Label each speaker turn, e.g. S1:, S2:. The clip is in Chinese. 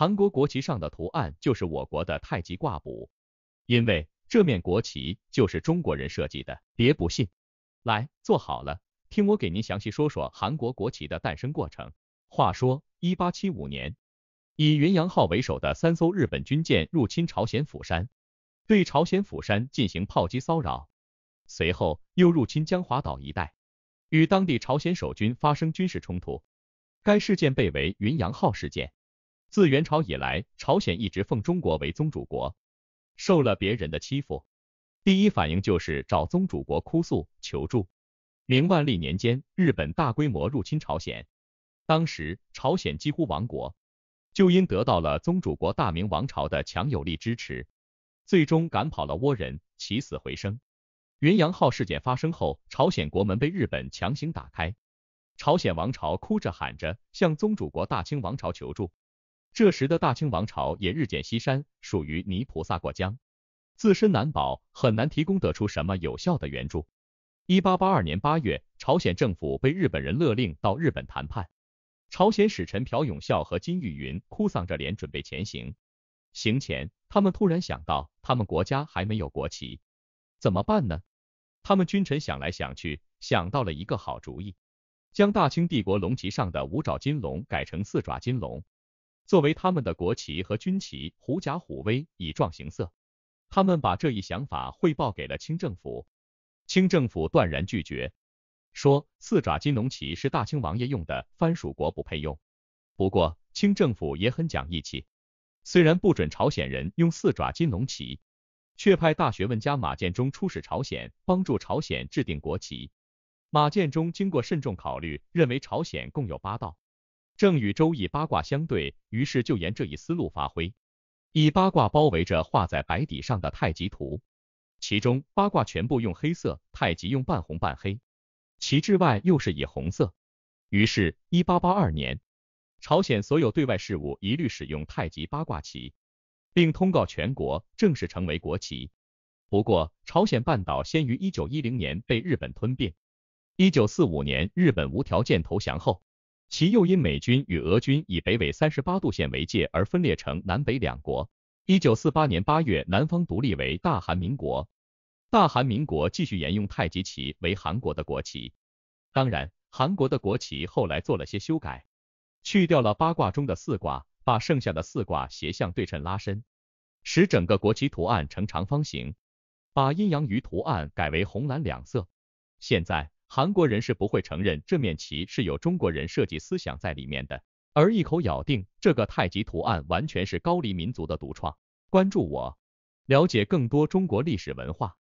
S1: 韩国国旗上的图案就是我国的太极挂卜，因为这面国旗就是中国人设计的，别不信。来，坐好了，听我给您详细说说韩国国旗的诞生过程。话说，一八七五年，以云阳号为首的三艘日本军舰入侵朝鲜釜山，对朝鲜釜山进行炮击骚扰，随后又入侵江华岛一带，与当地朝鲜守军发生军事冲突。该事件被为云阳号事件。自元朝以来，朝鲜一直奉中国为宗主国，受了别人的欺负，第一反应就是找宗主国哭诉求助。明万历年间，日本大规模入侵朝鲜，当时朝鲜几乎亡国，就因得到了宗主国大明王朝的强有力支持，最终赶跑了倭人，起死回生。云阳号事件发生后，朝鲜国门被日本强行打开，朝鲜王朝哭着喊着向宗主国大清王朝求助。这时的大清王朝也日渐西山，属于泥菩萨过江，自身难保，很难提供得出什么有效的援助。一八八二年八月，朝鲜政府被日本人勒令到日本谈判，朝鲜使臣朴永孝和金玉云哭丧着脸准备前行。行前，他们突然想到，他们国家还没有国旗，怎么办呢？他们君臣想来想去，想到了一个好主意，将大清帝国龙旗上的五爪金龙改成四爪金龙。作为他们的国旗和军旗，狐假虎威以壮形色。他们把这一想法汇报给了清政府，清政府断然拒绝，说四爪金龙旗是大清王爷用的，藩属国不配用。不过，清政府也很讲义气，虽然不准朝鲜人用四爪金龙旗，却派大学问家马建中出使朝鲜，帮助朝鲜制定国旗。马建中经过慎重考虑，认为朝鲜共有八道。正与周易八卦相对，于是就沿这一思路发挥，以八卦包围着画在白底上的太极图，其中八卦全部用黑色，太极用半红半黑。旗帜外又是以红色。于是，一八八二年，朝鲜所有对外事务一律使用太极八卦旗，并通告全国，正式成为国旗。不过，朝鲜半岛先于一九一零年被日本吞并，一九四五年日本无条件投降后。其又因美军与俄军以北纬三十八度线为界而分裂成南北两国。一九四八年八月，南方独立为大韩民国，大韩民国继续沿用太极旗为韩国的国旗。当然，韩国的国旗后来做了些修改，去掉了八卦中的四卦，把剩下的四卦斜向对称拉伸，使整个国旗图案呈长方形，把阴阳鱼图案改为红蓝两色。现在。韩国人是不会承认这面旗是有中国人设计思想在里面的，而一口咬定这个太极图案完全是高丽民族的独创。关注我，了解更多中国历史文化。